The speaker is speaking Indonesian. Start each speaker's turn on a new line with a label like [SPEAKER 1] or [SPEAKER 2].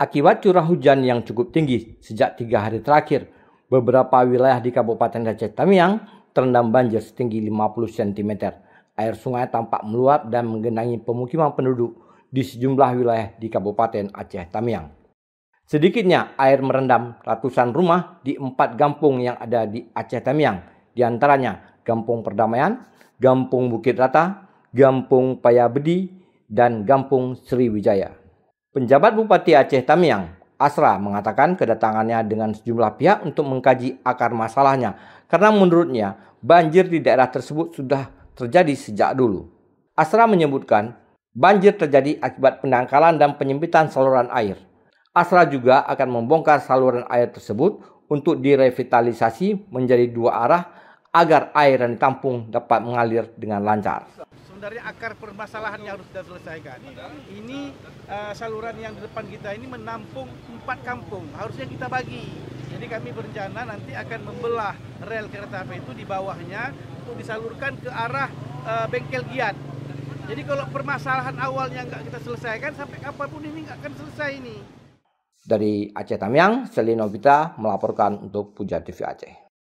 [SPEAKER 1] Akibat curah hujan yang cukup tinggi sejak tiga hari terakhir, beberapa wilayah di Kabupaten Aceh Tamiang terendam banjir setinggi 50 cm. Air sungai tampak meluap dan menggenangi pemukiman penduduk di sejumlah wilayah di Kabupaten Aceh Tamiang. Sedikitnya air merendam ratusan rumah di empat kampung yang ada di Aceh Tamiang, di antaranya Kampung Perdamaian, Kampung Bukit Rata, Kampung Payabedi, dan Gampung Sriwijaya. Penjabat Bupati Aceh Tamiang, Asra, mengatakan kedatangannya dengan sejumlah pihak untuk mengkaji akar masalahnya karena menurutnya banjir di daerah tersebut sudah terjadi sejak dulu. Asra menyebutkan banjir terjadi akibat penangkalan dan penyempitan saluran air. Asra juga akan membongkar saluran air tersebut untuk direvitalisasi menjadi dua arah agar air yang ditampung dapat mengalir dengan lancar
[SPEAKER 2] sebenarnya akar permasalahan yang harus kita selesaikan. Ini uh, saluran yang di depan kita ini menampung empat kampung, harusnya kita bagi. Jadi kami berencana nanti akan membelah rel kereta api itu di bawahnya untuk disalurkan ke arah uh, bengkel giat. Jadi kalau permasalahan awalnya nggak kita selesaikan, sampai kapanpun ini nggak akan selesai ini.
[SPEAKER 1] Dari Aceh Tamiang, Selino Vita melaporkan untuk Puja TV Aceh.